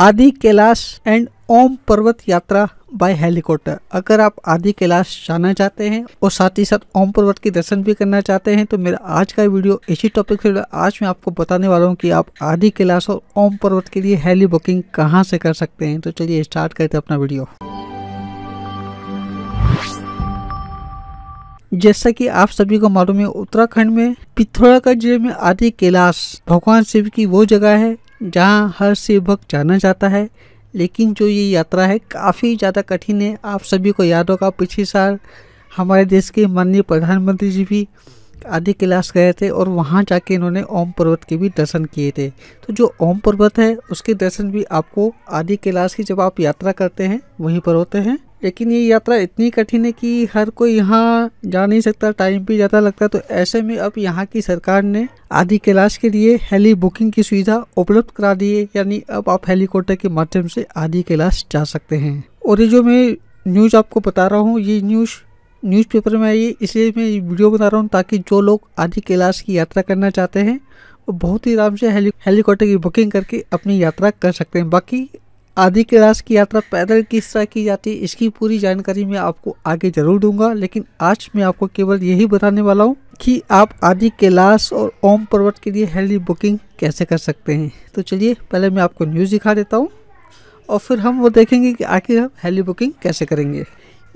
आदि कैलाश एंड ओम पर्वत यात्रा बाय हेलीकॉप्टर अगर आप आदि कैलाश जाना चाहते हैं और साथ ही साथ ओम पर्वत के दर्शन भी करना चाहते हैं तो मेरा आज का वीडियो इसी टॉपिक से आज मैं आपको बताने वाला हूं कि आप आदि कैलाश और ओम पर्वत के लिए हेली बुकिंग कहां से कर सकते हैं तो चलिए स्टार्ट करते हैं अपना वीडियो जैसा कि आप सभी को मालूम है उत्तराखंड में पिथौरागढ़ जिले में आदि कैलाश भगवान शिव की वो जगह है जहाँ हर शिव भक्त जाना जाता है लेकिन जो ये यात्रा है काफ़ी ज़्यादा कठिन है आप सभी को याद होगा पिछले साल हमारे देश के माननीय प्रधानमंत्री जी भी आदि कैलाश गए थे और वहाँ जाके इन्होंने ओम पर्वत के भी दर्शन किए थे तो जो ओम पर्वत है उसके दर्शन भी आपको आदि कैलाश की जब आप यात्रा करते हैं वहीं पर होते हैं लेकिन ये यात्रा इतनी कठिन है कि हर कोई यहाँ जा नहीं सकता टाइम भी ज़्यादा लगता है तो ऐसे में अब यहाँ की सरकार ने आदि कैलाश के लिए हेली बुकिंग की सुविधा उपलब्ध करा दी है यानी अब आप हेलीकॉप्टर के माध्यम से आदि कैलाश जा सकते हैं और ये जो मैं न्यूज़ आपको बता रहा हूँ ये न्यूज़ न्यूज़पेपर में आई इसलिए मैं वीडियो बना रहा हूँ ताकि जो लोग आदि कैलाश की यात्रा करना चाहते हैं वो बहुत ही आराम से हेली हेलीकॉप्टर की बुकिंग करके अपनी यात्रा कर सकते हैं बाकी आदि कैलाश की यात्रा पैदल किस तरह की जाती है इसकी पूरी जानकारी मैं आपको आगे जरूर दूंगा लेकिन आज मैं आपको केवल यही बताने वाला हूँ कि आप आदि कैलाश और ओम पर्वत के लिए हेल्दी बुकिंग कैसे कर सकते हैं तो चलिए पहले मैं आपको न्यूज़ दिखा देता हूँ और फिर हम वो देखेंगे कि आखिर हम हेल्दी बुकिंग कैसे करेंगे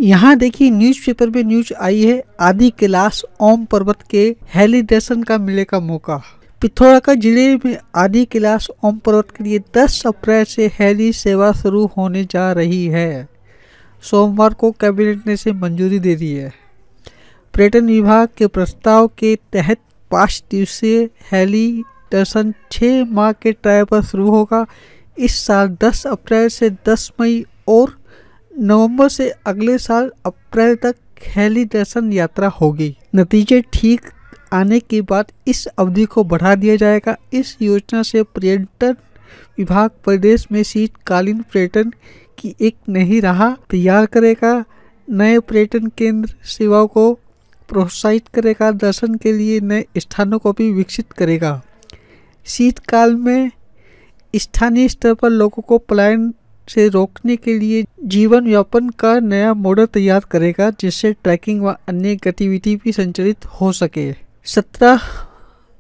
यहाँ देखिए न्यूज़पेपर में न्यूज आई है आदि कैलाश ओम पर्वत के हेलीडेशन का मिलेगा मौका पिथौरागढ़ जिले में आदि क्लास ओम पर्वत के लिए 10 अप्रैल से हेली सेवा शुरू होने जा रही है सोमवार को कैबिनेट ने इसे मंजूरी दे दी है पर्यटन विभाग के प्रस्ताव के तहत पाँच दिवसीय हैली दर्शन छः माह के ट्रायल पर शुरू होगा इस साल 10 अप्रैल से 10 मई और नवंबर से अगले साल अप्रैल तक हैली दर्शन यात्रा होगी नतीजे ठीक आने के बाद इस अवधि को बढ़ा दिया जाएगा इस योजना से पर्यटन विभाग प्रदेश में शीतकालीन पर्यटन की एक नई राह तैयार करेगा नए पर्यटन केंद्र सेवाओं को प्रोत्साहित करेगा दर्शन के लिए नए स्थानों को भी विकसित करेगा शीतकाल में स्थानीय स्तर पर लोगों को पलायन से रोकने के लिए जीवन यापन का नया मॉडल तैयार करेगा जिससे ट्रैकिंग व अन्य गतिविधि भी संचालित हो सके सत्रह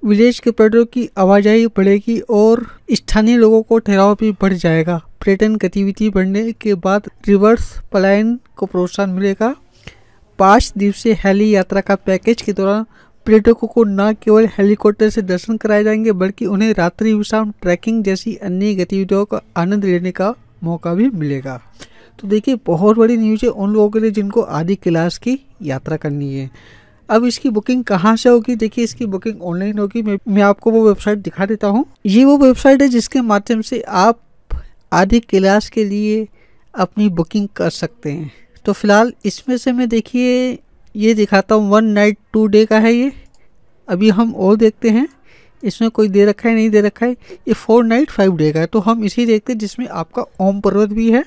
विलेज के पर्यटकों की आवाजाही बढ़ेगी और स्थानीय लोगों को ठहराव भी बढ़ जाएगा पर्यटन गतिविधि बढ़ने के बाद रिवर्स पलायन को प्रोत्साहन मिलेगा पाँच दिवसीय हेली यात्रा का पैकेज के दौरान पर्यटकों को न केवल हेलीकॉप्टर से दर्शन कराए जाएंगे बल्कि उन्हें रात्रि विश्राम ट्रैकिंग जैसी अन्य गतिविधियों का आनंद लेने का मौका भी मिलेगा तो देखिए बहुत बड़ी न्यूज़ है उन लोगों के लिए जिनको आदि क्लास की यात्रा करनी है अब इसकी बुकिंग कहाँ से होगी देखिए इसकी बुकिंग ऑनलाइन होगी मैं मैं आपको वो वेबसाइट दिखा देता हूँ ये वो वेबसाइट है जिसके माध्यम से आप आधी क्लास के लिए अपनी बुकिंग कर सकते हैं तो फ़िलहाल इसमें से मैं देखिए ये दिखाता हूँ वन नाइट टू डे का है ये अभी हम और देखते हैं इसमें कोई दे रखा है नहीं दे रखा है ये फोर नाइट फाइव डे का है तो हम इसी देखते हैं जिसमें आपका ओम पर्वत भी है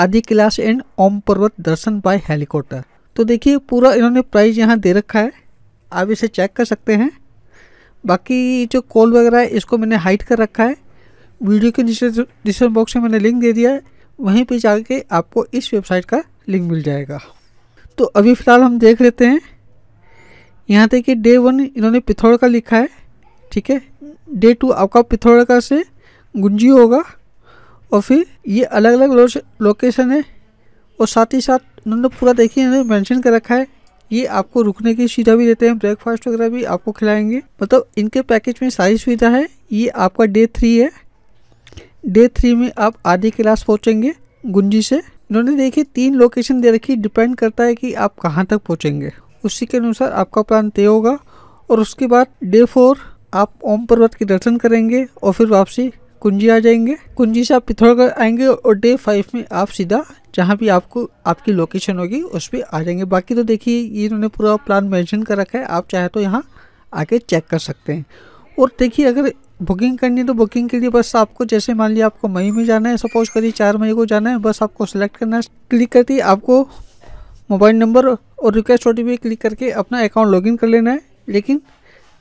आदि क्लास एंड ओम पर्वत दर्शन बाय हेलीकॉप्टर तो देखिए पूरा इन्होंने प्राइस यहाँ दे रखा है आप इसे चेक कर सकते हैं बाकी जो कॉल वगैरह है इसको मैंने हाइड कर रखा है वीडियो के नीचे डिस्क्रिप्शन बॉक्स में मैंने लिंक दे दिया है वहीं पर जाके आपको इस वेबसाइट का लिंक मिल जाएगा तो अभी फ़िलहाल हम देख लेते हैं यहाँ तक कि डे वन इन्होंने पिथौड़ का लिखा है ठीक है डे टू आपका पिथौड़ का से गुंजी होगा और फिर ये अलग अलग लोकेशन है और साथ ही साथ उन्होंने पूरा देखिए इन्होंने मेंशन कर रखा है ये आपको रुकने की सुविधा भी देते हैं ब्रेकफास्ट वगैरह भी आपको खिलाएंगे मतलब इनके पैकेज में सारी सुविधा है ये आपका डे थ्री है डे थ्री में आप आधी क्लास पहुँचेंगे गुंजी से इन्होंने देखिए तीन लोकेशन दे रखी डिपेंड करता है कि आप कहाँ तक पहुँचेंगे उसी के अनुसार आपका प्लान तय होगा और उसके बाद डे फोर आप ओम पर्वत के दर्शन करेंगे और फिर वापसी कुंजी आ जाएंगे कुंजी से आप पिथौरागढ़ आएंगे और डे फाइव में आप सीधा जहाँ भी आपको आपकी लोकेशन होगी उस पर आ जाएंगे बाकी तो देखिए ये इन्होंने पूरा प्लान मेंशन कर रखा है आप चाहे तो यहाँ आके चेक कर सकते हैं और देखिए अगर बुकिंग करनी है तो बुकिंग के लिए बस आपको जैसे मान लिया आपको मई में जाना है सपोज करिए चार मई को जाना है बस आपको सेलेक्ट करना है क्लिक दिए आपको मोबाइल नंबर और रिक्वेस्ट ओ क्लिक करके अपना अकाउंट लॉगिन कर लेना है लेकिन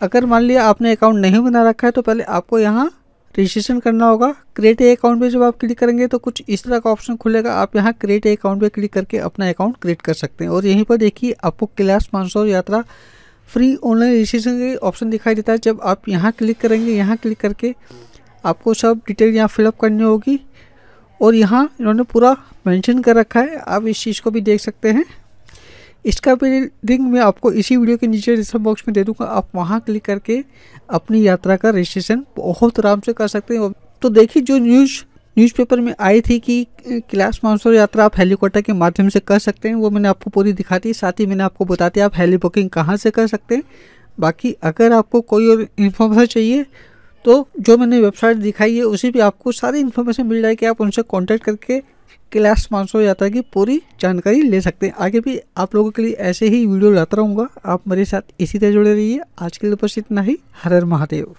अगर मान लिया आपने अकाउंट नहीं बना रखा है तो पहले आपको यहाँ रजिस्ट्रेशन करना होगा क्रिएट ए अकाउंट पे जब आप क्लिक करेंगे तो कुछ इस तरह का ऑप्शन खुलेगा आप यहाँ क्रिएट ए अकाउंट पे क्लिक करके अपना अकाउंट क्रिएट कर सकते हैं और यहीं पर देखिए आपको क्लास पाँच यात्रा फ्री ऑनलाइन रजिस्ट्रेशन के ऑप्शन दिखाई देता है जब आप यहाँ क्लिक करेंगे यहाँ क्लिक करके आपको सब डिटेल यहाँ फिलअप करनी होगी और यहाँ इन्होंने पूरा मैंशन कर रखा है आप इस चीज़ को भी देख सकते हैं इसका भी लिंक मैं आपको इसी वीडियो के नीचे डिस्क्रिप्शन बॉक्स में दे दूंगा आप वहाँ क्लिक करके अपनी यात्रा का रजिस्ट्रेशन बहुत आराम से कर सकते हैं तो देखिए जो न्यूज़ न्यूज़पेपर में आई थी कि क्लास मानसोर यात्रा आप हेलीकॉप्टर के माध्यम से कर सकते हैं वो मैंने आपको पूरी दिखाती है साथ ही मैंने आपको बताती है आप हेली बुकिंग कहाँ से कर सकते हैं बाकी अगर आपको कोई और इन्फॉर्मेशन चाहिए तो जो मैंने वेबसाइट दिखाई है उसी पे आपको सारी इन्फॉर्मेशन मिल जाएगी आप उनसे कांटेक्ट करके क्लास पाँच यात्रा की पूरी जानकारी ले सकते हैं आगे भी आप लोगों के लिए ऐसे ही वीडियो लाता रहूँगा आप मेरे साथ इसी तरह जुड़े रहिए आज के लिए उपस्थित इतना ही हर हर महादेव